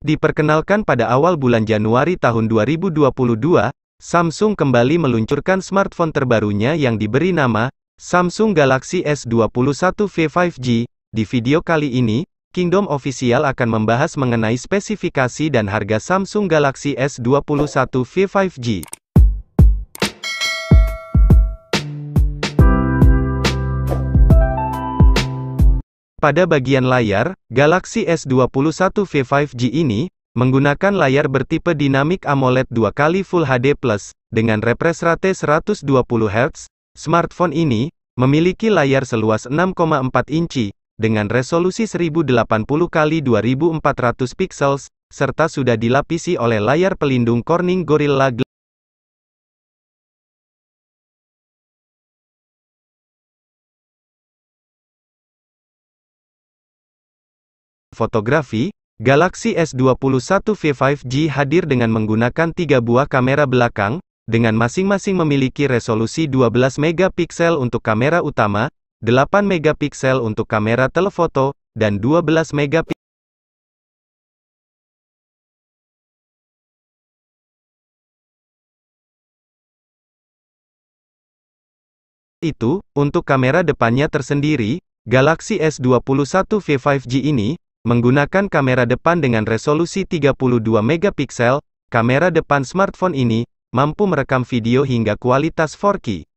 Diperkenalkan pada awal bulan Januari tahun 2022, Samsung kembali meluncurkan smartphone terbarunya yang diberi nama Samsung Galaxy S21 V5G. Di video kali ini, Kingdom Official akan membahas mengenai spesifikasi dan harga Samsung Galaxy S21 V5G. Pada bagian layar, Galaxy S21 V5G ini, menggunakan layar bertipe dinamik AMOLED 2x Full HD+, dengan refresh rate 120Hz, smartphone ini, memiliki layar seluas 6,4 inci, dengan resolusi 1080x2400 pixels, serta sudah dilapisi oleh layar pelindung Corning Gorilla Glass. fotografi, Galaxy S21 V5G hadir dengan menggunakan tiga buah kamera belakang, dengan masing-masing memiliki resolusi 12 megapiksel untuk kamera utama, 8 megapiksel untuk kamera telefoto, dan 12 megapiksel itu, untuk kamera depannya tersendiri, Galaxy S21 V5G ini, Menggunakan kamera depan dengan resolusi 32 megapiksel, kamera depan smartphone ini mampu merekam video hingga kualitas 4K.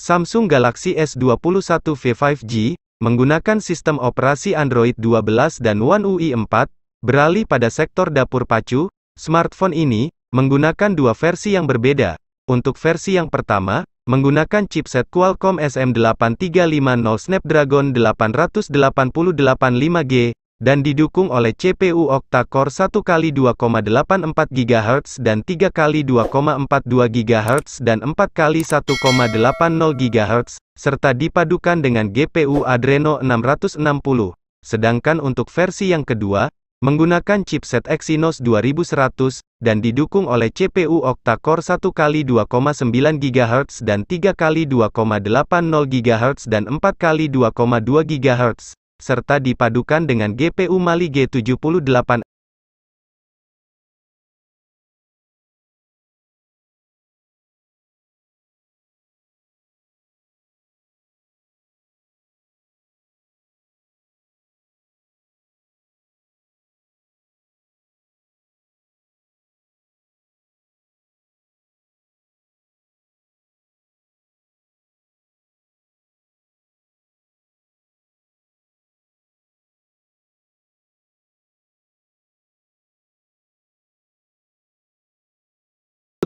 Samsung Galaxy S21 V5G menggunakan sistem operasi Android 12 dan One UI 4, beralih pada sektor dapur pacu. Smartphone ini menggunakan dua versi yang berbeda, untuk versi yang pertama, menggunakan chipset Qualcomm SM8350 Snapdragon 888 5G, dan didukung oleh CPU octa-core 1x2,84 GHz dan 3x2,42 GHz dan 4x1,80 GHz, serta dipadukan dengan GPU Adreno 660. Sedangkan untuk versi yang kedua, Menggunakan chipset Exynos 2100, dan didukung oleh CPU octa-core 1x2,9 GHz dan 3x2,80 GHz dan 4x2,2 GHz, serta dipadukan dengan GPU Mali G78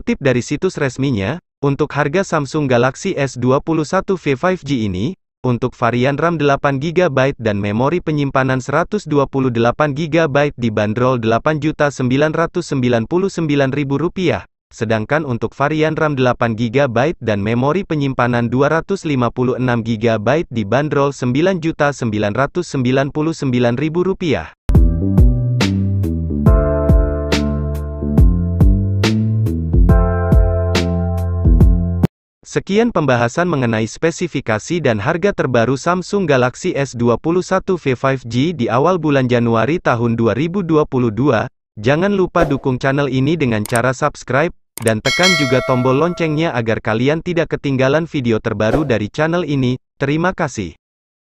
Dikutip dari situs resminya, untuk harga Samsung Galaxy S21 V5G ini, untuk varian RAM 8GB dan memori penyimpanan 128GB dibanderol Rp8.999.000, sedangkan untuk varian RAM 8GB dan memori penyimpanan 256GB dibanderol Rp9.999.000. Sekian pembahasan mengenai spesifikasi dan harga terbaru Samsung Galaxy S21 V5G di awal bulan Januari tahun 2022. Jangan lupa dukung channel ini dengan cara subscribe, dan tekan juga tombol loncengnya agar kalian tidak ketinggalan video terbaru dari channel ini. Terima kasih.